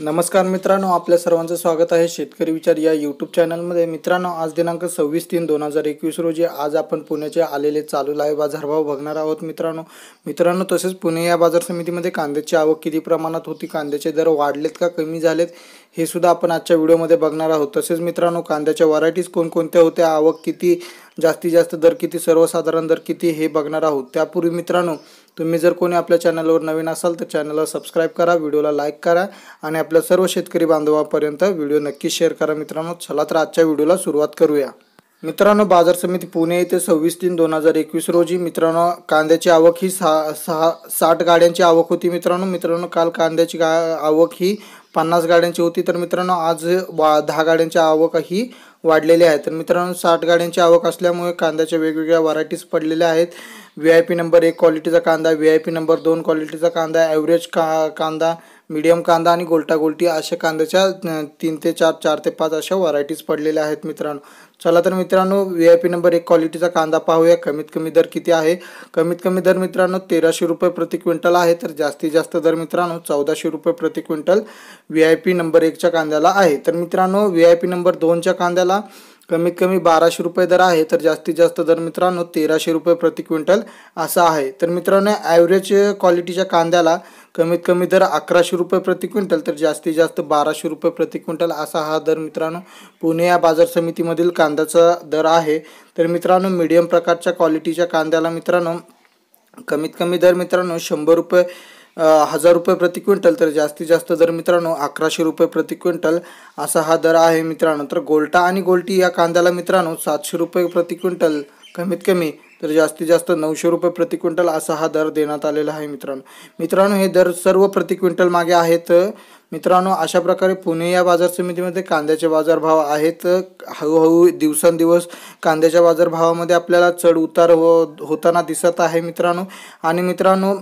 नमस्कार मित्रांनो आपल्या सर्वांचं स्वागत आहे शेतकरी विचार या यूट्यूब चॅनलमध्ये मित्रांनो आज दिनांक सव्वीस तीन दोन हजार एकवीस रोजी आज आपण पुण्याचे आलेले चालू लाय बाजारभाव बघणार आहोत मित्रांनो मित्रांनो तसेच पुणे या बाजार समितीमध्ये कांद्याची आवक किती प्रमाणात होती कांद्याचे दर वाढलेत का कमी झालेत हे सुद्धा आपण आजच्या व्हिडिओमध्ये बघणार आहोत तसेच मित्रांनो कांद्याच्या व्हरायटीज कोणकोणत्या होत्या आवक किती जास्तीत जास्त दर किती सर्वसाधारण दर किती हे बघणार आहोत त्यापूर्वी मित्रांनो तुम्ही जर कोणी आपल्या चॅनलवर नवीन असाल तर चॅनलला सबस्क्राईब करा व्हिडिओला लाईक करा आणि आपल्या सर्व शेतकरी बांधवापर्यंत व्हिडिओ नक्की शेअर करा मित्रांनो चला तर आजच्या व्हिडिओला सुरुवात करूया मित्रांनो बाजार समिती पुणे येथे सव्वीस तीन दोन हजार एकवीस रोजी मित्रांनो कांद्याची आवक ही सहा सहा साठ गाड्यांची आवक होती मित्रांनो मित्रांनो काल कांद्याची गा आवक ही पन्नास गाड्यांची होती तर मित्रांनो आज वा दहा गाड्यांची आवक ही वाढलेली आहे तर मित्रांनो साठ गाड्यांची आवक असल्यामुळे कांद्याच्या वेगवेगळ्या व्हरायटीज पडलेल्या आहेत व्ही आय पी नंबर एक क्वालिटीचा कांदा व्ही आय पी नंबर दोन क्वालिटीचा कांदा ॲव्हरेज का कांदा मीडियम कांदा आणि गोल्टा गोलटी अशा कांद्याच्या तीन ते चार चार ते पाच अशा व्हरायटीज पडलेल्या आहेत मित्रांनो चला तर मित्रांनो व्ही आय पी नंबर एक क्वालिटीचा कांदा पाहूया कमीत कमी दर किती आहे कमीत कमी दर मित्रांनो तेराशे रुपये प्रति क्विंटल आहे तर जास्तीत जास्त दर मित्रांनो चौदाशे रुपये प्रति quintal V I P number एकच्या कांद्याला आहे तर मित्रांनो व्ही आय पी नंबर दोनच्या कांद्याला कमीत कमी बाराशे रुपये दर आहे तर जास्तीत जास्त दर मित्रांनो तेराशे रुपये प्रति क्विंटल असा आहे तर मित्रांनो ॲव्हरेज क्वालिटीच्या कांद्याला कमीत कमी दर अकराशे रुपये प्रति क्विंटल तर जास्तीत जास्त बाराशे रुपये प्रति क्विंटल असा हा दर मित्रांनो पुणे या बाजार समितीमधील कांद्याचा दर आहे तर मित्रांनो मीडियम प्रकारच्या क्वालिटीच्या कांद्याला मित्रांनो कमीत कमी दर मित्रांनो शंभर रुपये हजार रुपये प्रति क्विंटल तर जास्तीत जास्त दर मित्रांनो अकराशे रुपये प्रति क्विंटल असा हा दर आहे मित्रांनो तर गोल्टा आणि गोल्टी या कांद्याला मित्रांनो सातशे रुपये प्रति क्विंटल कमीत कमी तर जास्तीत जास्त नऊशे रुपये प्रति क्विंटल असा हा दर देण्यात आलेला आहे मित्रांनो मित्रांनो हे दर सर्व प्रति क्विंटल मागे आहेत मित्रांनो अशा प्रकारे पुणे या बाजार समितीमध्ये कांद्याचे बाजारभाव आहेत हळूहळू दिवसेंदिवस कांद्याच्या बाजारभावामध्ये आपल्याला चढ उतार हो होताना दिसत आहे मित्रांनो आणि मित्रांनो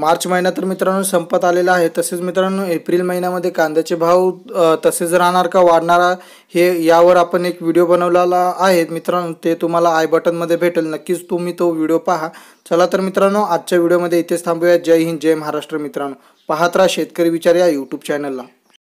मार्च महिना तर मित्रांनो संपत आलेला आहे तसेच मित्रांनो एप्रिल महिन्यामध्ये कांद्याचे भाव तसेच राहणार का वाढणारा हे यावर आपण एक व्हिडिओ बनवलेला आहे मित्रांनो ते तुम्हाला आय बटनमध्ये भेटेल नक्कीच तुम्ही तो व्हिडिओ पहा चला तर मित्रांनो आजच्या व्हिडिओमध्ये इथेच थांबूया जय हिंद जय महाराष्ट्र मित्रांनो पाहत राहा शेतकरी विचार या यूट्यूब चॅनलला